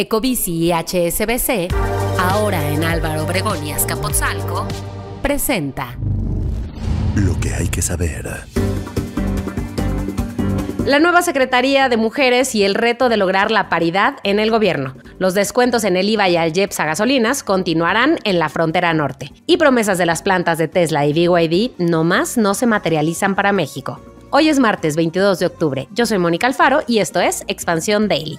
Ecobici y HSBC, ahora en Álvaro Obregón y Azcapotzalco, presenta Lo que hay que saber. La nueva Secretaría de Mujeres y el reto de lograr la paridad en el gobierno. Los descuentos en el IVA y al a gasolinas continuarán en la frontera norte. Y promesas de las plantas de Tesla y BYD nomás no se materializan para México. Hoy es martes 22 de octubre. Yo soy Mónica Alfaro y esto es Expansión Daily.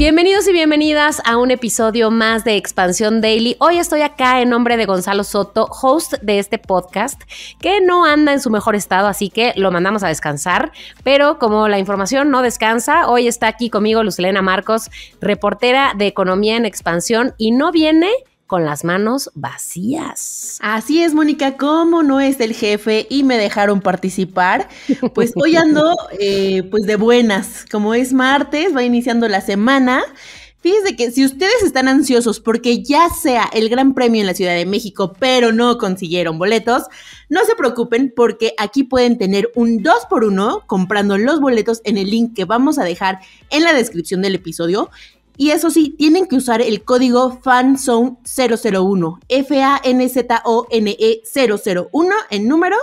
Bienvenidos y bienvenidas a un episodio más de Expansión Daily. Hoy estoy acá en nombre de Gonzalo Soto, host de este podcast, que no anda en su mejor estado, así que lo mandamos a descansar. Pero como la información no descansa, hoy está aquí conmigo Lucelena Marcos, reportera de Economía en Expansión, y no viene con las manos vacías. Así es, Mónica, como no es el jefe y me dejaron participar, pues hoy ando eh, pues de buenas, como es martes, va iniciando la semana. Fíjense que si ustedes están ansiosos porque ya sea el Gran Premio en la Ciudad de México, pero no consiguieron boletos, no se preocupen porque aquí pueden tener un 2x1 comprando los boletos en el link que vamos a dejar en la descripción del episodio y eso sí, tienen que usar el código FANZONE001, F-A-N-Z-O-N-E 001 en números.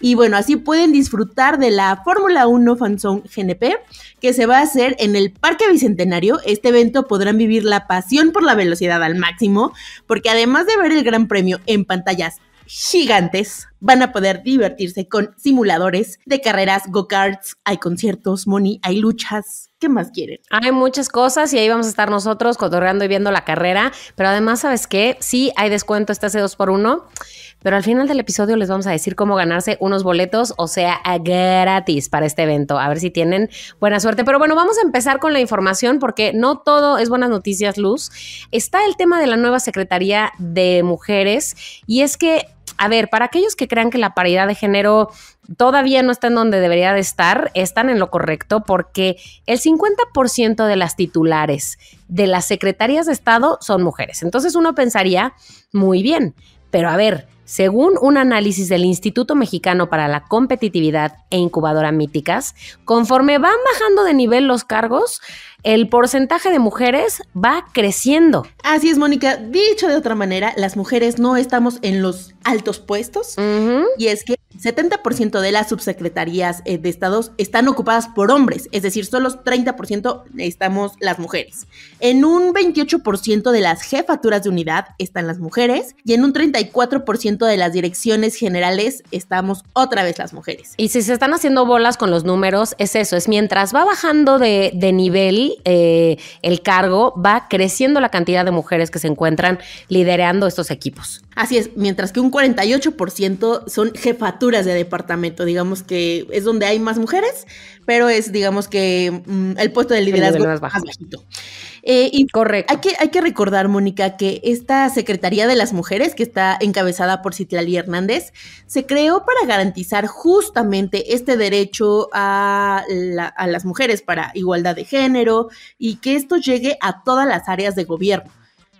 Y bueno, así pueden disfrutar de la Fórmula 1 Fanzone GNP que se va a hacer en el Parque Bicentenario. Este evento podrán vivir la pasión por la velocidad al máximo, porque además de ver el Gran Premio en pantallas gigantes, van a poder divertirse con simuladores de carreras, go-karts, hay conciertos, money, hay luchas. ¿Qué más quieren? Hay muchas cosas y ahí vamos a estar nosotros cotorreando y viendo la carrera. Pero además, ¿sabes qué? Sí, hay descuento, está ese 2 por 1 Pero al final del episodio les vamos a decir cómo ganarse unos boletos, o sea, gratis para este evento. A ver si tienen buena suerte. Pero bueno, vamos a empezar con la información porque no todo es buenas noticias, Luz. Está el tema de la nueva Secretaría de Mujeres y es que a ver, para aquellos que crean que la paridad de género todavía no está en donde debería de estar, están en lo correcto porque el 50% de las titulares de las secretarias de Estado son mujeres. Entonces uno pensaría, muy bien, pero a ver, según un análisis del Instituto Mexicano para la Competitividad e Incubadora Míticas, conforme van bajando de nivel los cargos, el porcentaje de mujeres va creciendo. Así es, Mónica. Dicho de otra manera, las mujeres no estamos en los altos puestos. Y es que 70% de las subsecretarías eh, de estados están ocupadas por hombres, es decir, solo 30% estamos las mujeres. En un 28% de las jefaturas de unidad están las mujeres y en un 34% de las direcciones generales estamos otra vez las mujeres. Y si se están haciendo bolas con los números, es eso, es mientras va bajando de, nivel eh, el cargo, va creciendo la cantidad de mujeres que se encuentran liderando estos equipos. Así es, mientras que un 48% son jefaturas de departamento, digamos que es donde hay más mujeres, pero es, digamos que, mm, el puesto de liderazgo más, bajo. más, bajito. Eh, Correcto. Hay que, hay que recordar, Mónica, que esta Secretaría de las Mujeres, que está encabezada por Citlali Hernández, se creó para garantizar justamente este derecho a las mujeres para igualdad de género y que esto llegue a todas las áreas de gobierno.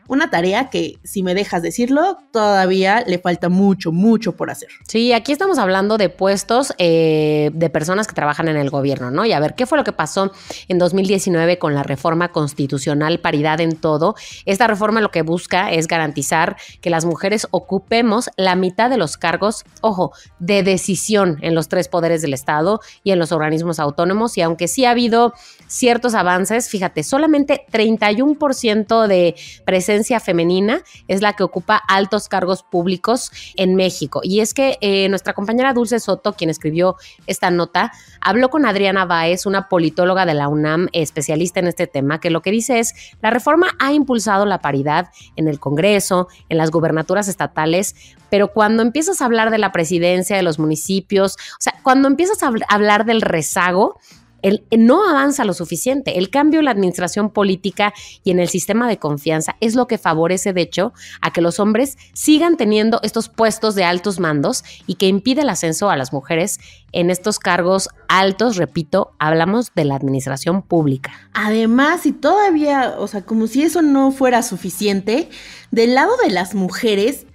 Una tarea que, si me dejas decirlo, todavía le falta mucho, mucho por hacer. Sí, aquí estamos hablando de puestos eh, de personas que trabajan en el gobierno, ¿no? Y a ver, ¿qué fue lo que pasó en 2019 con la reforma constitucional paridad en todo? Esta reforma lo que busca es garantizar que las mujeres ocupemos la mitad de los cargos, ojo, de decisión en los tres poderes del Estado y en los organismos autónomos. Y aunque sí ha habido ciertos avances, fíjate, solamente 31% de presencia femenina es la que ocupa altos cargos públicos en México. Y es que eh, nuestra compañera Dulce Soto, quien escribió esta nota, habló con Adriana Báez, una politóloga de la UNAM especialista en este tema, que lo que dice es, la reforma ha impulsado la paridad en el Congreso, en las gubernaturas estatales, pero cuando empiezas a hablar de la presidencia, de los municipios, o sea, cuando empiezas a hablar del rezago, eh, no avanza lo suficiente. El cambio en la administración política y en el sistema de confianza es lo que favorece, de hecho, a que los hombres sigan teniendo estos puestos de altos mandos y que impide el ascenso a las mujeres en estos cargos altos, repito, hablamos de la administración pública. Además, y todavía, o sea, como si eso no fuera suficiente, del lado de las mujeres,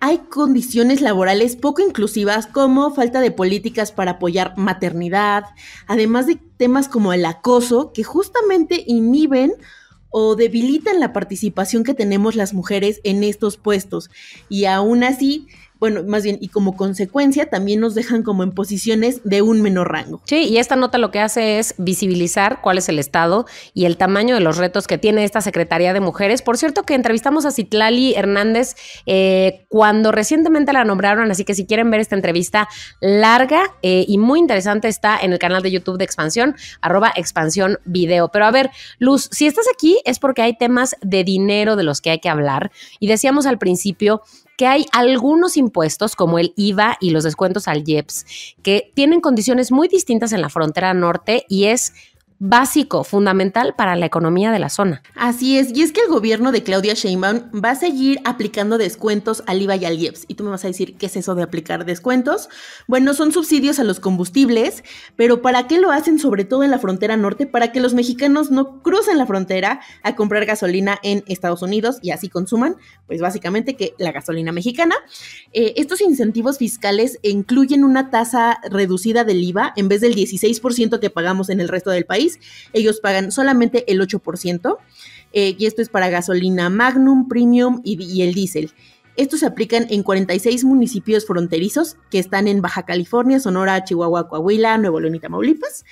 hay condiciones laborales poco inclusivas como falta de políticas para apoyar maternidad, además de temas como el acoso que justamente inhiben o debilitan la participación que tenemos las mujeres en estos puestos. Y aún así, bueno, más bien, y como consecuencia también nos dejan como en posiciones de un menor rango. Sí, y esta nota lo que hace es visibilizar cuál es el estado y el tamaño de los retos que tiene esta Secretaría de Mujeres. Por cierto, que entrevistamos a Citlali Hernández eh, cuando recientemente la nombraron, así que si quieren ver esta entrevista larga eh, y muy interesante está en el canal de YouTube de Expansión, arroba Expansión Video. Pero a ver, Luz, si estás aquí es porque hay temas de dinero de los que hay que hablar. Y decíamos al principio que hay algunos impuestos como el IVA y los descuentos al IEPS que tienen condiciones muy distintas en la frontera norte y es básico, fundamental para la economía de la zona. Así es, y es que el gobierno de Claudia Sheinbaum va a seguir aplicando descuentos al IVA y al IEPS. Y tú me vas a decir, ¿qué es eso de aplicar descuentos? Bueno, son subsidios a los combustibles, pero ¿para qué lo hacen sobre todo en la frontera norte? Para que los mexicanos no crucen la frontera a comprar gasolina en Estados Unidos y así consuman, pues básicamente que la gasolina mexicana. Eh, estos incentivos fiscales incluyen una tasa reducida del IVA en vez del 16% que pagamos en el resto del país ellos pagan solamente el 8%, eh, y esto es para gasolina Magnum, Premium y, el diésel. Esto se aplican en 46 municipios fronterizos que están en Baja California, Sonora, Chihuahua, Coahuila, Nuevo León y Tamaulipas.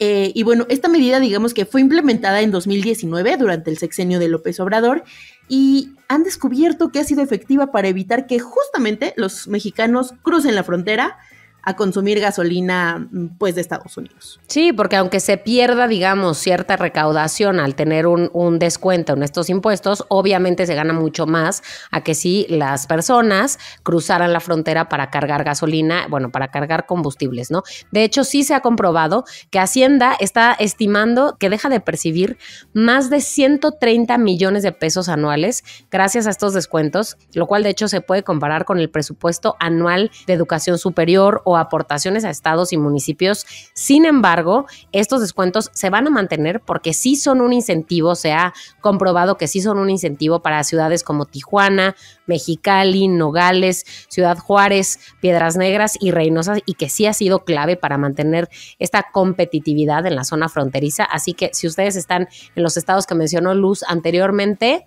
Eh, y bueno, esta medida digamos que fue implementada en 2019 durante el sexenio de López Obrador y han descubierto que ha sido efectiva para evitar que justamente los mexicanos crucen la frontera a consumir gasolina mm, pues de Estados Unidos. Sí, porque aunque se pierda, digamos, cierta recaudación al tener un, descuento en estos impuestos, obviamente se gana mucho más a que si las personas cruzaran la frontera para cargar gasolina, bueno, para cargar combustibles, ¿no? De hecho, sí se ha comprobado que Hacienda está estimando que deja de percibir más de 130 millones de pesos anuales gracias a estos descuentos, lo cual de hecho se puede comparar con el presupuesto anual de educación superior o aportaciones a estados y municipios. Sin embargo, estos descuentos se van a mantener porque sí son un incentivo, se ha comprobado que sí son un incentivo para ciudades como Tijuana, Mexicali, Nogales, Ciudad Juárez, Piedras Negras y Reynosa y que sí ha sido clave para mantener esta competitividad en la zona fronteriza. Así que si ustedes están en los estados que mencionó Luz anteriormente,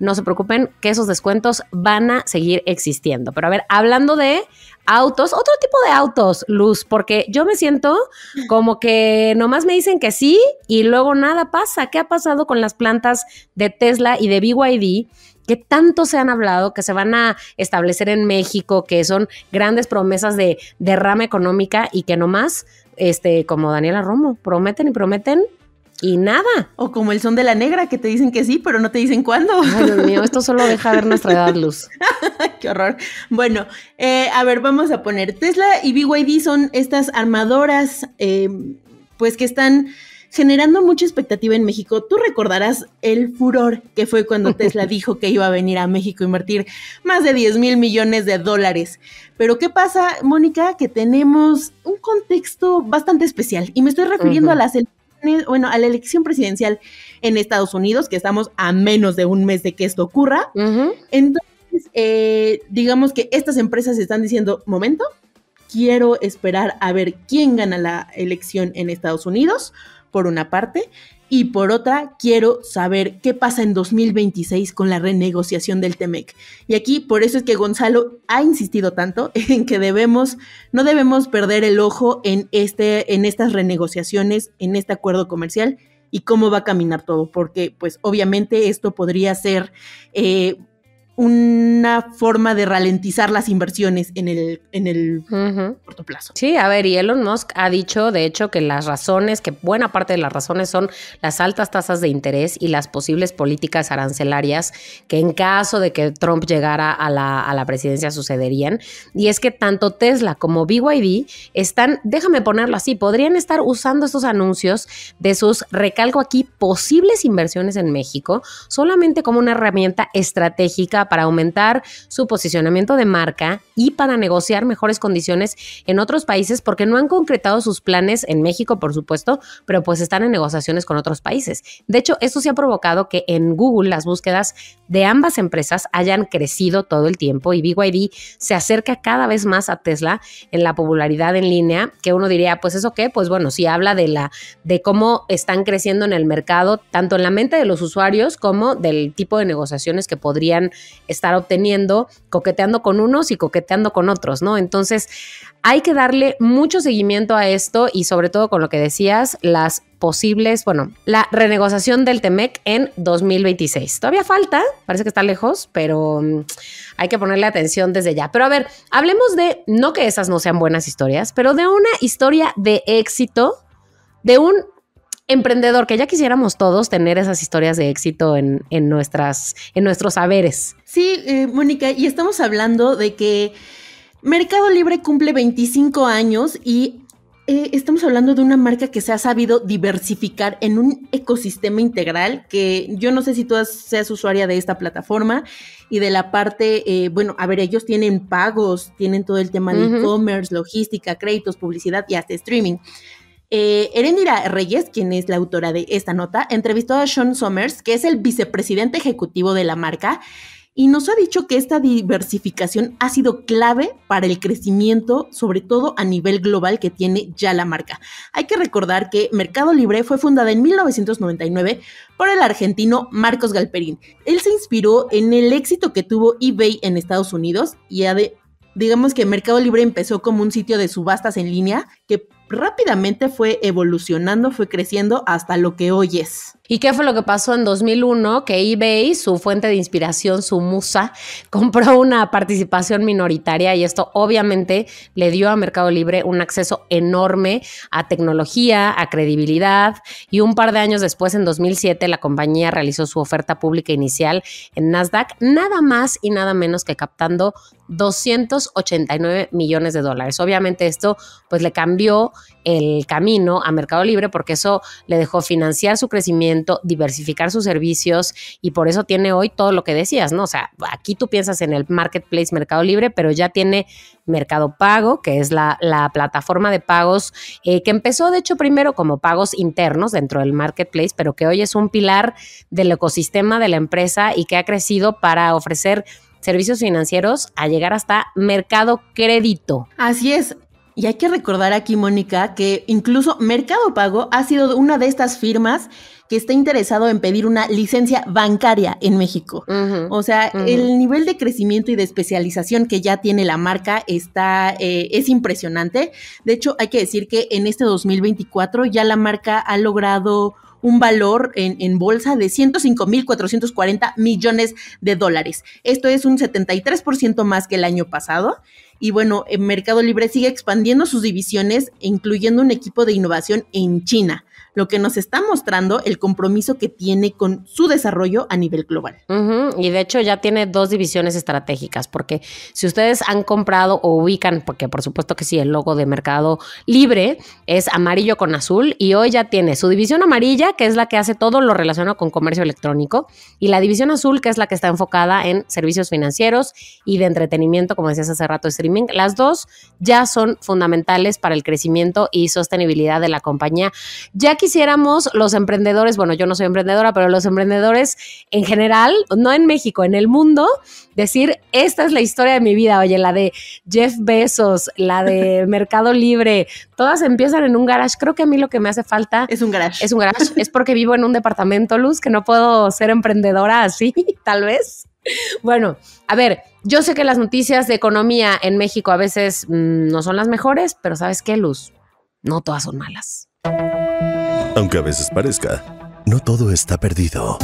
no se preocupen que esos descuentos van a seguir existiendo. Pero a ver, hablando de autos, otro tipo de autos, Luz, porque yo me siento como que nomás me dicen que sí y luego nada pasa. ¿Qué ha pasado con las plantas de Tesla y de BYD? que tanto se han hablado, que se van a establecer en México, que son grandes promesas de derrama económica y que nomás, este, como Daniela Romo, prometen y prometen y nada. O como el son de la negra, que te dicen que sí, pero no te dicen cuándo. Ay, Dios mío, esto solo deja ver nuestra edad luz. Qué horror. Bueno, eh, a ver, vamos a poner. Tesla y BYD son estas armadoras, eh, pues que están generando mucha expectativa en México. Tú recordarás el furor que fue cuando Tesla dijo que iba a venir a México a invertir más de 10 mil millones de dólares. Pero ¿qué pasa, Mónica? Que tenemos un contexto bastante especial y me estoy refiriendo a las bueno, a la elección presidencial en Estados Unidos, que estamos a menos de un mes de que esto ocurra. Entonces, eh, digamos que estas empresas están diciendo, momento, quiero esperar a ver quién gana la elección en Estados Unidos, por una parte, y por otra, quiero saber qué pasa en 2026 con la renegociación del TEMEC. Y aquí, por eso es que Gonzalo ha insistido tanto en que debemos, no debemos perder el ojo en, este, en estas renegociaciones, en este acuerdo comercial y cómo va a caminar todo, porque pues obviamente esto podría ser... Eh, una forma de ralentizar las inversiones en el, en el corto plazo. Sí, a ver, y Elon Musk ha dicho, de hecho, que las razones, que buena parte de las razones son las altas tasas de interés y las posibles políticas arancelarias que en caso de que Trump llegara a la, a la presidencia sucederían. Y es que tanto Tesla como BYD están, déjame ponerlo así, podrían estar usando estos anuncios de sus, recalco aquí, posibles inversiones en México solamente como una herramienta estratégica para aumentar su posicionamiento de marca y para negociar mejores condiciones en otros países porque no han concretado sus planes en México, por supuesto, pero pues están en negociaciones con otros países. De hecho, esto se sí ha provocado que en Google las búsquedas de ambas empresas hayan crecido todo el tiempo y BYD se acerca cada vez más a Tesla en la popularidad en línea, que uno diría, pues eso qué, pues bueno, si habla de la de cómo están creciendo en el mercado, tanto en la mente de los usuarios como del tipo de negociaciones que podrían estar obteniendo, coqueteando con unos y coqueteando con otros, ¿no? Entonces, hay que darle mucho seguimiento a esto y sobre todo con lo que decías, las posibles, bueno, la renegociación del TEMEC en 2026. Todavía falta, parece que está lejos, pero mm, hay que ponerle atención desde ya. Pero a ver, hablemos de, no que esas no sean buenas historias, pero de una historia de éxito de un emprendedor, que ya quisiéramos todos tener esas historias de éxito en, nuestras, en nuestros saberes. Sí, eh, Mónica, y estamos hablando de que Mercado Libre cumple 25 años y eh, estamos hablando de una marca que se ha sabido diversificar en un ecosistema integral que yo no sé si tú seas usuaria de esta plataforma y de la parte, eh, bueno, a ver, ellos tienen pagos, tienen todo el tema de e-commerce, logística, créditos, publicidad y hasta streaming. Eh, Reyes, quien es la autora de esta nota, entrevistó a Sean Somers, que es el vicepresidente ejecutivo de la marca, y nos ha dicho que esta diversificación ha sido clave para el crecimiento, sobre todo a nivel global que tiene ya la marca. Hay que recordar que Mercado Libre fue fundada en 1999 por el argentino Marcos Galperín. Él se inspiró en el éxito que tuvo eBay en Estados Unidos y digamos que Mercado Libre empezó como un sitio de subastas en línea que rápidamente fue evolucionando, fue creciendo hasta lo que hoy es. ¿Y qué fue lo que pasó en 2001? Que eBay, su fuente de inspiración, su musa, compró una participación minoritaria y esto obviamente le dio a Mercado Libre un acceso enorme a tecnología, a credibilidad y un par de años después, en 2007, la compañía realizó su oferta pública inicial en Nasdaq, nada más y nada menos que captando 289 millones de dólares. Obviamente esto pues le cambió el camino a Mercado Libre porque eso le dejó financiar su crecimiento, diversificar sus servicios y por eso tiene hoy todo lo que decías, ¿no? O sea, aquí tú piensas en el marketplace Mercado Libre, pero ya tiene Mercado Pago, que es la, plataforma de pagos eh, que empezó de hecho primero como pagos internos dentro del marketplace, pero que hoy es un pilar del ecosistema de la empresa y que ha crecido para ofrecer servicios financieros a llegar hasta mercado crédito. Así es, y hay que recordar aquí, Mónica, que incluso Mercado Pago ha sido una de estas firmas que está interesado en pedir una licencia bancaria en México. o sea, el nivel de crecimiento y de especialización que ya tiene la marca está, eh, es impresionante. De hecho, hay que decir que en este 2024 ya la marca ha logrado un valor en, bolsa de 105.440 millones de dólares. Esto es un 73% más que el año pasado. Y bueno, eh, Mercado Libre sigue expandiendo sus divisiones, incluyendo un equipo de innovación en China lo que nos está mostrando el compromiso que tiene con su desarrollo a nivel global. Y de hecho ya tiene dos divisiones estratégicas, porque si ustedes han comprado o ubican, porque por supuesto que sí, el logo de Mercado Libre es amarillo con azul, y hoy ya tiene su división amarilla, que es la que hace todo lo relacionado con comercio electrónico, y la división azul, que es la que está enfocada en servicios financieros y de entretenimiento, como decías hace rato, streaming. Las dos ya son fundamentales para el crecimiento y sostenibilidad de la compañía. Ya quisiéramos los emprendedores, bueno, yo no soy emprendedora, pero los emprendedores en general, no en México, en el mundo, decir, esta es la historia de mi vida, oye, la de Jeff Bezos, la de Mercado Libre, todas empiezan en un garage. Creo que a mí lo que me hace falta es un garage. Es un garage, es porque vivo en un departamento, Luz, que no puedo ser emprendedora así, tal vez. Bueno, a ver, yo sé que las noticias de economía en México a veces mm, no son las mejores, pero ¿sabes qué, Luz? No todas son malas. Aunque a veces parezca, no todo está perdido.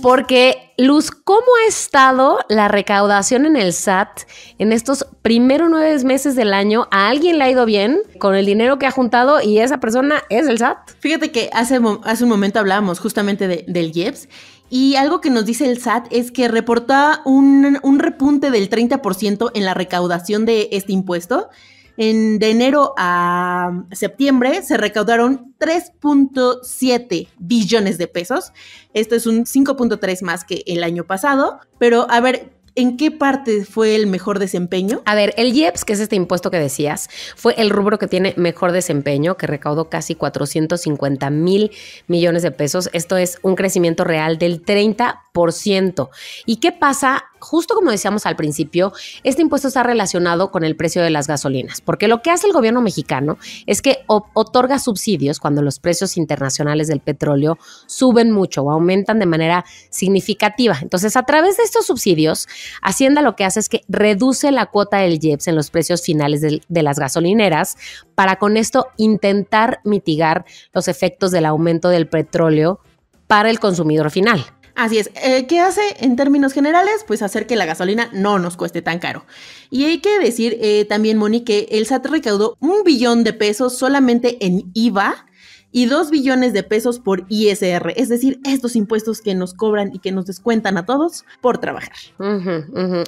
Porque, Luz, ¿cómo ha estado la recaudación en el SAT en estos primeros nueve meses del año? ¿A alguien le ha ido bien con el dinero que ha juntado y esa persona es el SAT? Fíjate que hace, un momento hablábamos justamente del IEPS y algo que nos dice el SAT es que reporta un, un repunte del 30% en la recaudación de este impuesto en, de enero a septiembre se recaudaron 3.7 billones de pesos. Esto es un 5.3 más que el año pasado. Pero a ver, ¿En qué parte fue el mejor desempeño? A ver, el IEPS, que es este impuesto que decías, fue el rubro que tiene mejor desempeño, que recaudó casi 450 mil millones de pesos. Esto es un crecimiento real del 30%. ¿Y qué pasa Justo como decíamos al principio, este impuesto está relacionado con el precio de las gasolinas, porque lo que hace el gobierno mexicano es que otorga subsidios cuando los precios internacionales del petróleo suben mucho o aumentan de manera significativa. Entonces, a través de estos subsidios, Hacienda lo que hace es que reduce la cuota del IEPS en los precios finales de, de las gasolineras para con esto intentar mitigar los efectos del aumento del petróleo para el consumidor final. Así es. Eh, ¿Qué hace en términos generales? Pues hacer que la gasolina no nos cueste tan caro. Y hay que decir eh, también, Moni, que el SAT recaudó un billón de pesos solamente en IVA y 2 billones de pesos por ISR, es decir, estos impuestos que nos cobran y que nos descuentan a todos por trabajar.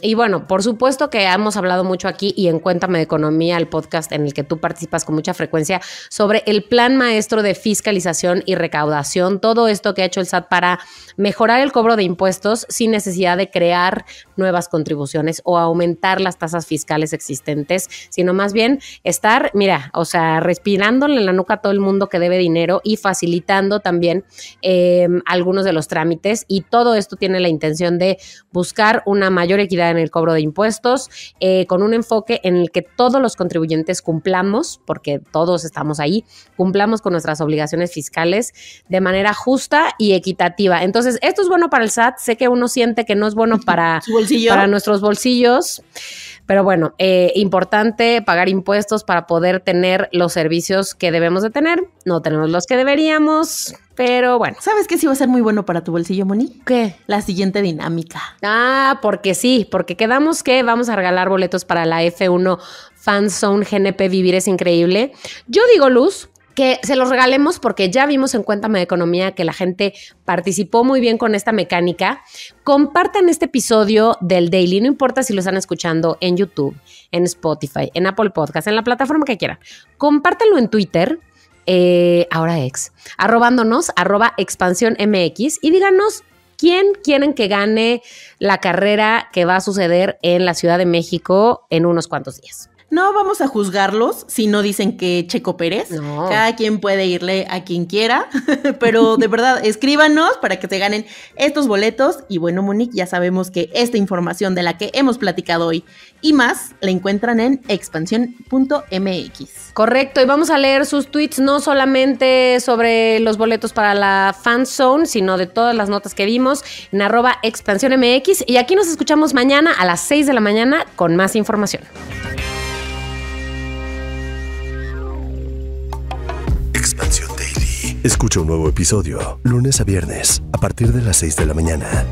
Y bueno, por supuesto que hemos hablado mucho aquí y en Cuéntame de Economía, el podcast en el que tú participas con mucha frecuencia, sobre el plan maestro de fiscalización y recaudación, todo esto que ha hecho el SAT para mejorar el cobro de impuestos sin necesidad de crear nuevas contribuciones o aumentar las tasas fiscales existentes, sino más bien estar, mira, o sea, respirándole en la nuca a todo el mundo que debe dinero y facilitando también em, algunos de los trámites. Y todo esto tiene la intención de buscar una mayor equidad en el cobro de impuestos, eh, con un enfoque en el que todos los contribuyentes cumplamos, porque todos estamos ahí, cumplamos con nuestras obligaciones fiscales de manera justa y equitativa. Entonces, esto es bueno para el SAT. Sé que uno siente que no es bueno para nuestros bolsillos. Pero bueno, eh, importante pagar impuestos para poder tener los servicios que debemos de tener. No tenemos los que deberíamos, pero bueno. ¿Sabes qué sí va a ser muy bueno para tu bolsillo, Moni? ¿Qué? La siguiente dinámica. Ah, porque sí, porque quedamos que vamos a regalar boletos para la F1 Fan Zone GNP Vivir es Increíble. Yo digo, Luz, que se los regalemos porque ya vimos en cuenta de Economía que la gente participó muy bien con esta mecánica. Compartan este episodio del Daily, no importa si lo están escuchando en YouTube, en Spotify, en Apple Podcast, en la plataforma que quieran. Compártanlo en Twitter, eh, ahora ex, arrobándonos, arroba expansión MX y díganos quién quieren que gane la carrera que va a suceder en la Ciudad de México en unos cuantos días. No vamos a juzgarlos si no dicen que Checo Pérez. Cada quien puede irle a quien quiera, pero de verdad, escríbanos para que se ganen estos boletos. Y bueno, Monique, ya sabemos que esta información de la que hemos platicado hoy y más la encuentran en expansión.mx. Correcto, y vamos a leer sus tweets no solamente sobre los boletos para la fan zone, sino de todas las notas que vimos en arroba expansión Y aquí nos escuchamos mañana a las 6 de la mañana con más información. Escucha un nuevo episodio lunes a viernes a partir de las 6 de la mañana.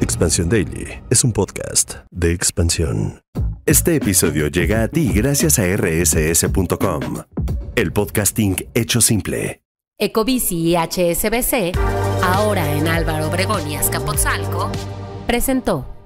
Expansión Daily es un podcast de expansión. Este episodio llega a ti gracias a rss.com, el podcasting hecho simple. Ecobici y HSBC, ahora en Álvaro Obregón y Azcapotzalco, presentó.